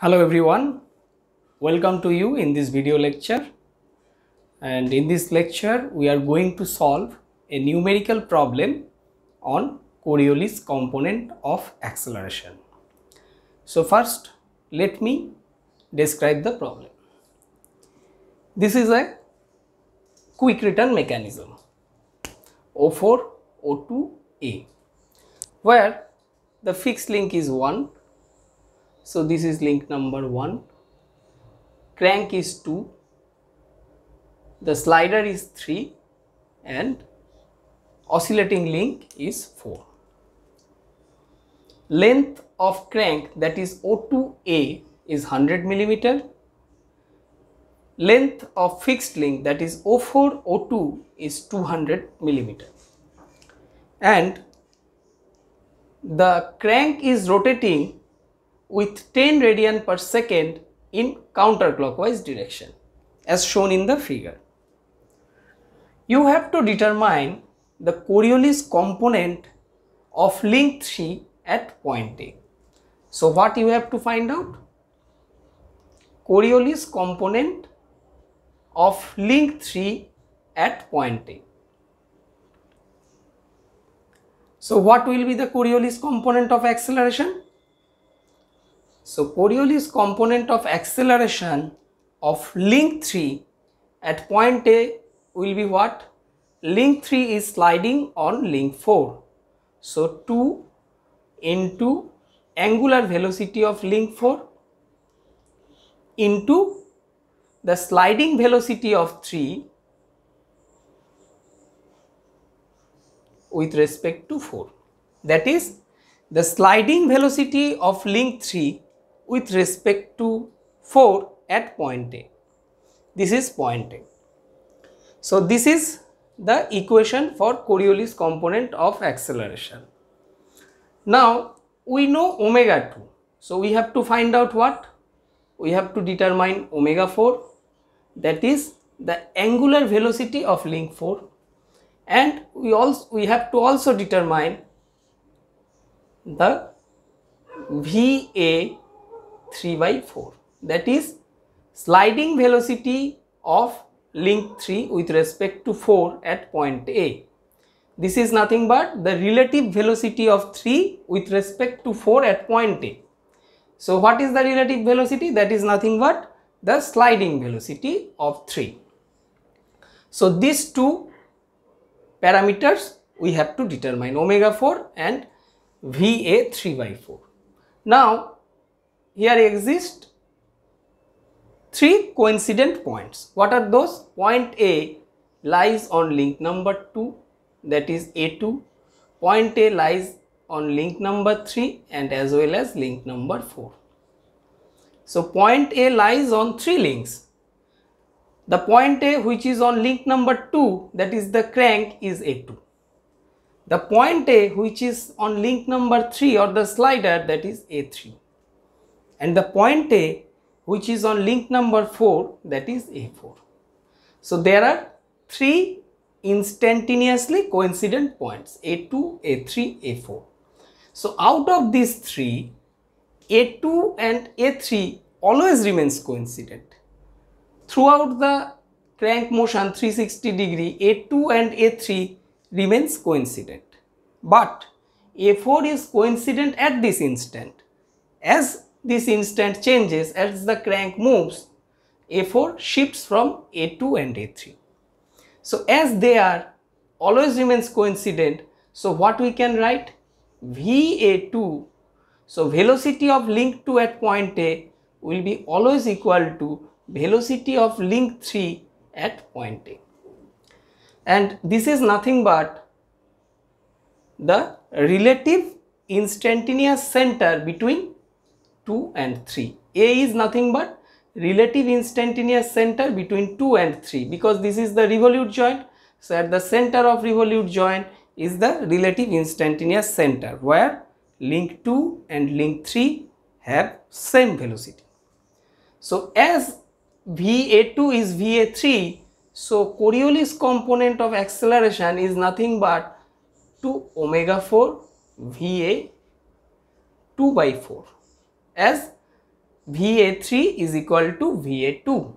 Hello everyone, welcome to you in this video lecture and in this lecture we are going to solve a numerical problem on Coriolis component of acceleration. So first let me describe the problem. This is a quick return mechanism O4 O2 A where the fixed link is 1 so this is link number one crank is two the slider is 3 and oscillating link is 4. Length of crank that is O2A is 100 millimeter. Length of fixed link that is O4, O2 is 200 millimeter. And the crank is rotating with 10 radian per second in counterclockwise direction as shown in the figure. You have to determine the Coriolis component of link 3 at point A. So what you have to find out? Coriolis component of link 3 at point A. So what will be the Coriolis component of acceleration? So Coriolis component of acceleration of link 3 at point A will be what? Link 3 is sliding on link 4. So 2 into angular velocity of link 4 into the sliding velocity of 3 with respect to 4. That is the sliding velocity of link 3 with respect to 4 at point A. This is point A. So, this is the equation for Coriolis component of acceleration. Now, we know omega 2. So, we have to find out what? We have to determine omega 4 that is the angular velocity of link 4 and we also we have to also determine the VA 3 by 4 that is sliding velocity of link 3 with respect to 4 at point A. This is nothing but the relative velocity of 3 with respect to 4 at point A. So what is the relative velocity? That is nothing but the sliding velocity of 3. So these two parameters we have to determine omega 4 and VA 3 by 4. Now here exist three coincident points. What are those? Point A lies on link number 2 that is A2. Point A lies on link number 3 and as well as link number 4. So point A lies on three links. The point A which is on link number 2 that is the crank is A2. The point A which is on link number 3 or the slider that is A3 and the point A which is on link number 4 that is A4. So there are three instantaneously coincident points A2, A3, A4. So out of these three A2 and A3 always remains coincident. Throughout the crank motion 360 degree A2 and A3 remains coincident. But A4 is coincident at this instant as this instant changes as the crank moves. A4 shifts from A2 and A3. So as they are always remains coincident, so what we can write? VA2, so velocity of link 2 at point A will be always equal to velocity of link 3 at point A. And this is nothing but the relative instantaneous center between 2 and 3. A is nothing but relative instantaneous center between 2 and 3 because this is the revolute joint. So, at the center of revolute joint is the relative instantaneous center where link 2 and link 3 have same velocity. So, as VA2 is VA3, so Coriolis component of acceleration is nothing but 2 omega 4 VA 2 by 4 as VA3 is equal to VA2.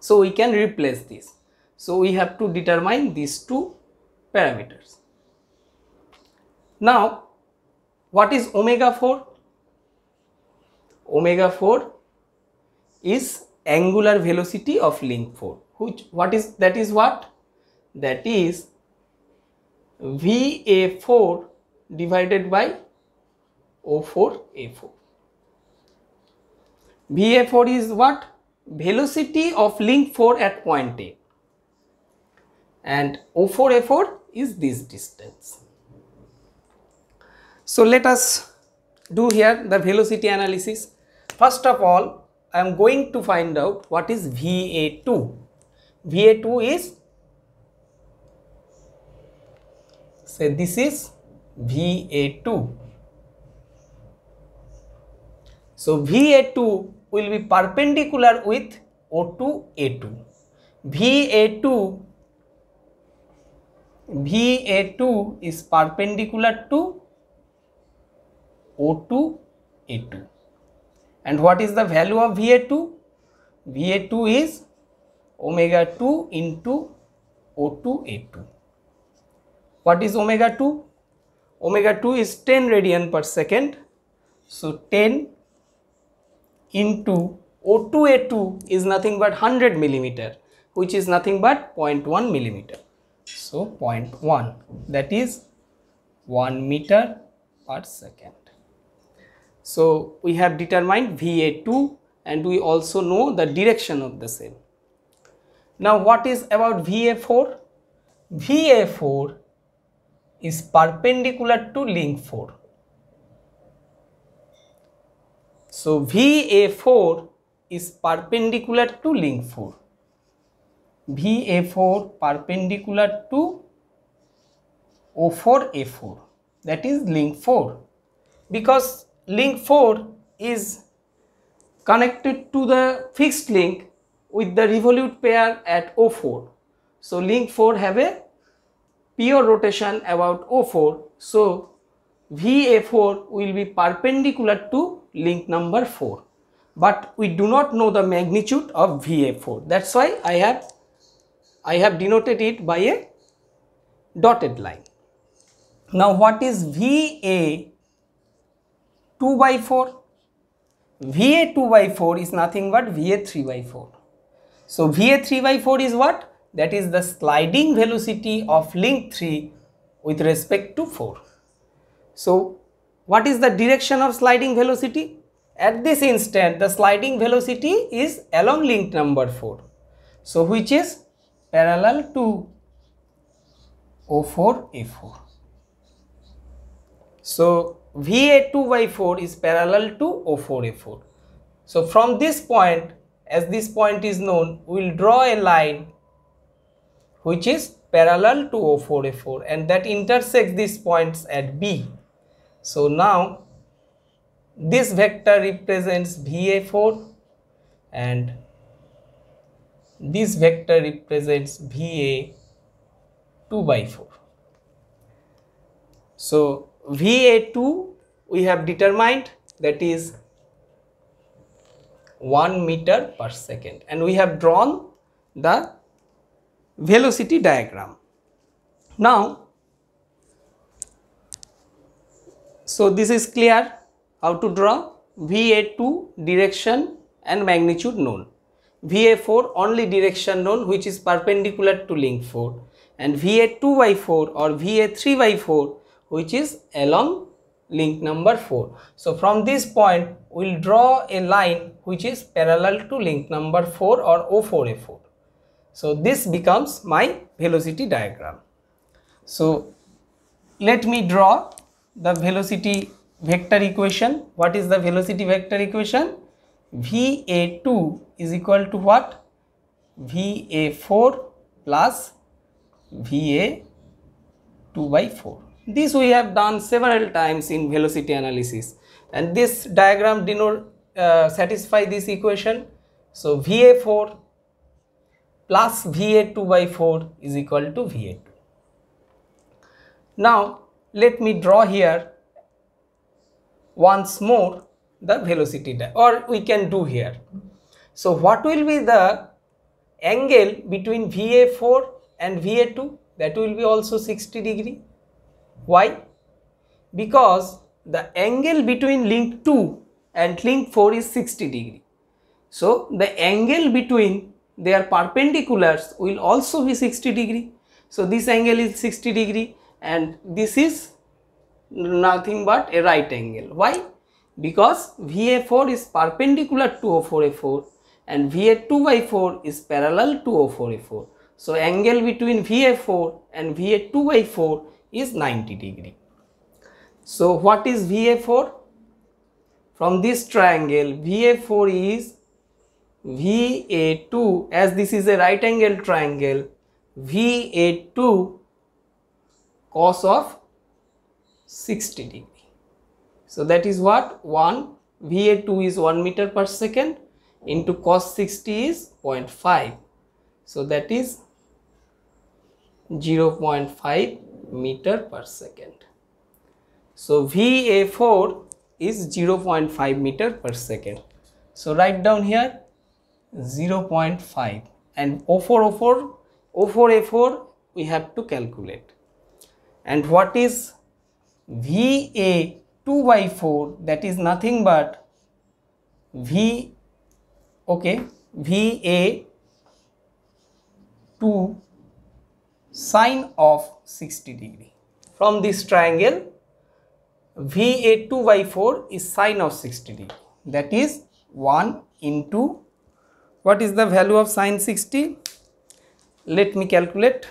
So we can replace this. So we have to determine these two parameters. Now what is omega 4? Omega 4 is angular velocity of link 4 which what is that is what? That is VA4 divided by O4A4. VA4 is what? Velocity of link 4 at point A. And O4A4 is this distance. So let us do here the velocity analysis. First of all, I am going to find out what is VA2. VA2 is, say this is VA2. So, VA2 will be perpendicular with O2A2. VA2 VA2 is perpendicular to O2A2. And what is the value of VA2? VA2 is omega 2 into O2A2. What is omega 2? Omega 2 is 10 radian per second. So 10 into O2A2 is nothing but 100 millimeter which is nothing but 0.1 millimeter. So 0.1 that is 1 meter per second. So we have determined VA2 and we also know the direction of the same. Now what is about VA4? VA4 is perpendicular to link 4 So VA4 is perpendicular to link 4. VA4 perpendicular to O4A4 that is link 4 because link 4 is connected to the fixed link with the revolute pair at O4. So link 4 have a pure rotation about O4. So VA4 will be perpendicular to link number 4 but we do not know the magnitude of VA4 that's why I have I have denoted it by a dotted line. Now what is VA 2 by 4? VA 2 by 4 is nothing but VA 3 by 4. So VA 3 by 4 is what? That is the sliding velocity of link 3 with respect to 4. So, what is the direction of sliding velocity? At this instant, the sliding velocity is along link number 4. So, which is parallel to O4, A4. So, VA2 by 4 is parallel to O4, A4. So, from this point, as this point is known, we will draw a line which is parallel to O4, A4 and that intersects these points at B. So now this vector represents VA4 and this vector represents VA 2 by 4. So VA2 we have determined that is 1 meter per second and we have drawn the velocity diagram. Now So this is clear how to draw VA2 direction and magnitude known. VA4 only direction known which is perpendicular to link 4 and VA2 by 4 or VA3 by 4 which is along link number 4. So from this point we will draw a line which is parallel to link number 4 or O4A4. So this becomes my velocity diagram. So let me draw the velocity vector equation. What is the velocity vector equation? VA2 is equal to what? VA4 plus VA 2 by 4. This we have done several times in velocity analysis and this diagram denote uh, satisfy this equation. So, VA4 plus VA2 by 4 is equal to VA2. Now, let me draw here once more the velocity or we can do here. So what will be the angle between VA4 and VA2 that will be also 60 degree. Why? Because the angle between link 2 and link 4 is 60 degree. So the angle between their perpendiculars will also be 60 degree. So this angle is 60 degree and this is nothing but a right angle. Why? Because VA4 is perpendicular to O4A4 and VA2 by 4 is parallel to O4A4. So angle between VA4 and VA2 by 4 is 90 degree. So what is VA4? From this triangle VA4 is VA2 as this is a right angle triangle VA2 cos of 60 degree. So that is what 1 VA2 is 1 meter per second into cos 60 is 0.5. So that is 0 0.5 meter per second. So VA4 is 0 0.5 meter per second. So write down here 0 0.5 and O4, O4, O4, A4 we have to calculate and what is VA 2 by 4 that is nothing but V okay VA 2 sine of 60 degree from this triangle VA 2 by 4 is sine of 60 degree that is 1 into what is the value of sine 60 let me calculate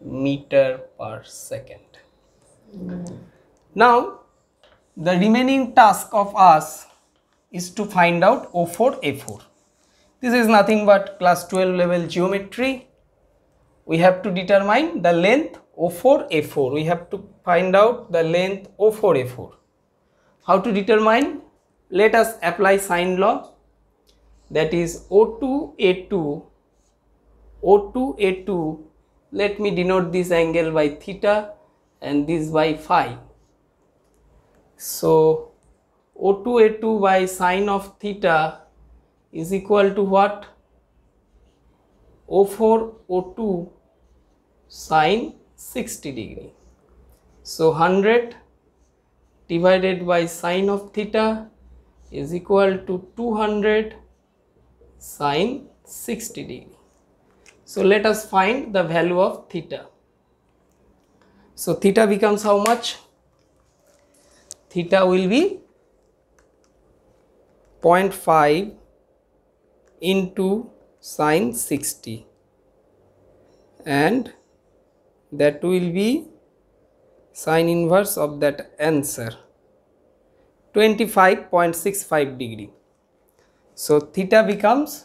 meter per second. Mm. Now, the remaining task of us is to find out O4, A4. This is nothing but class 12 level geometry. We have to determine the length O4, A4. We have to find out the length O4, A4. How to determine? Let us apply sine law that is O2, A2, O2, A2 let me denote this angle by theta and this by phi. So, o 2 A2 by sine of theta is equal to what? o 40 O2 sine 60 degree. So, 100 divided by sine of theta is equal to 200 sine 60 degree. So let us find the value of theta. So theta becomes how much? Theta will be 0.5 into sine 60 and that will be sine inverse of that answer 25.65 degree. So theta becomes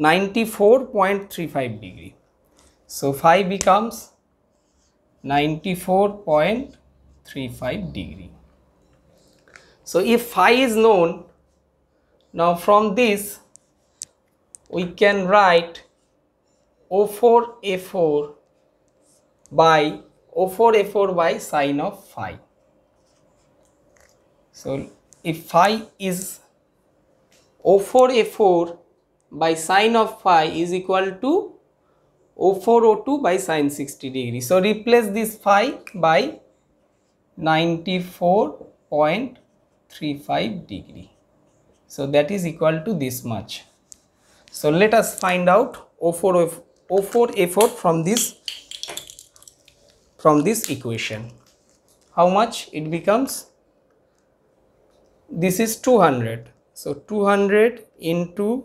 94.35 degree. So, phi becomes 94.35 degree. So, if phi is known, now from this we can write O4 A4 by O4 A4 by sine of phi. So, if phi is O4 A4 by sine of phi is equal to O402 by sine 60 degree. So replace this phi by 94.35 degree. So that is equal to this much. So let us find out O4, O4A4 from this from this equation. How much it becomes? This is 200. So 200 into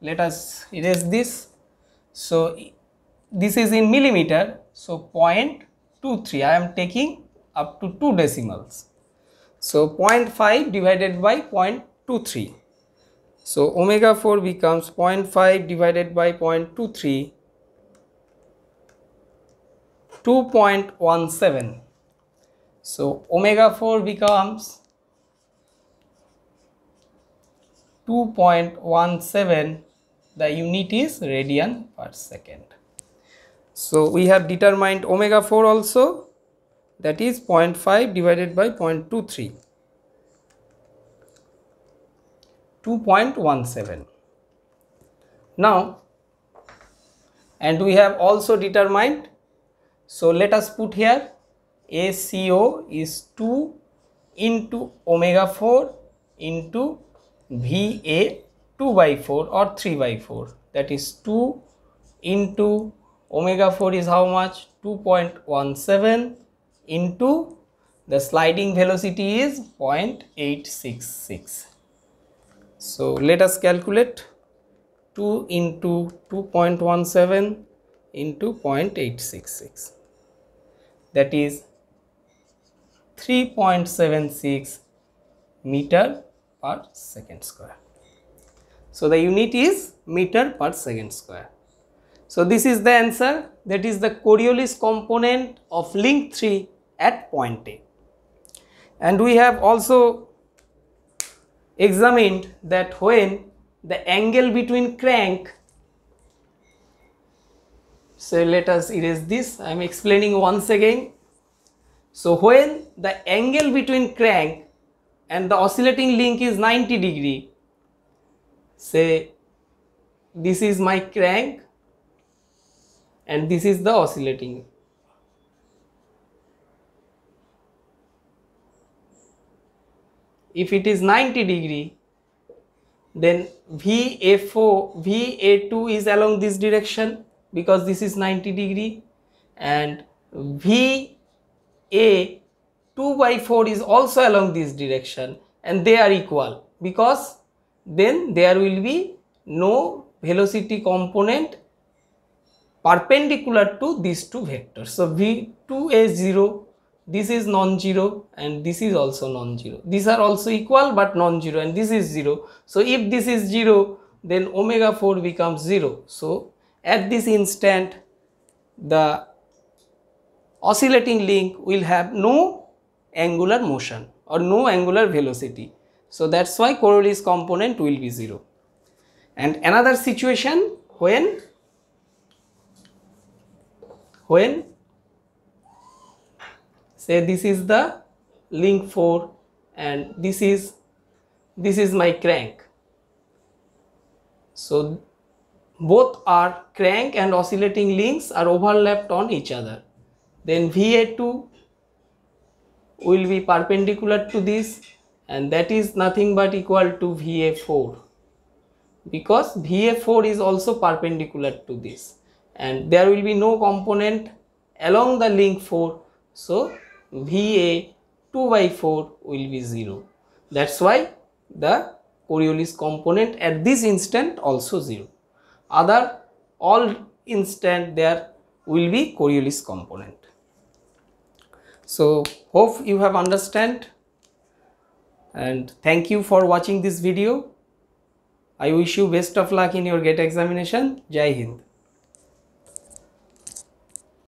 let us erase this so this is in millimeter so 0.23 i am taking up to two decimals so 0.5 divided by 0.23 so omega 4 becomes 0.5 divided by 0.23 2.17 so omega 4 becomes 2.17 the unit is radian per second. So we have determined omega 4 also that is 0.5 divided by 0.23 2.17. Now and we have also determined so let us put here ACO is 2 into omega 4 into VA 2 by 4 or 3 by 4 that is 2 into omega 4 is how much 2.17 into the sliding velocity is 0.866 so let us calculate 2 into 2.17 into 0.866 that is 3.76 meter per second square so, the unit is meter per second square. So, this is the answer that is the Coriolis component of link 3 at point A. And we have also examined that when the angle between crank so let us erase this i am explaining once again so when the angle between crank and the oscillating link is 90 degree say this is my crank and this is the oscillating if it is 90 degree then VA4 VA2 is along this direction because this is 90 degree and VA 2 by 4 is also along this direction and they are equal because then there will be no velocity component perpendicular to these two vectors. So, V2 is 0, this is non-zero and this is also non-zero. These are also equal but non-zero and this is 0. So, if this is 0 then omega 4 becomes 0. So, at this instant the oscillating link will have no angular motion or no angular velocity. So that's why Coriolis component will be 0. And another situation when when say this is the link 4 and this is this is my crank so both are crank and oscillating links are overlapped on each other then va2 will be perpendicular to this and that is nothing but equal to VA4 because VA4 is also perpendicular to this and there will be no component along the link 4 so VA 2 by 4 will be 0 that's why the Coriolis component at this instant also 0 other all instant there will be Coriolis component so hope you have understand and thank you for watching this video. I wish you best of luck in your GATE examination. Jai Hind.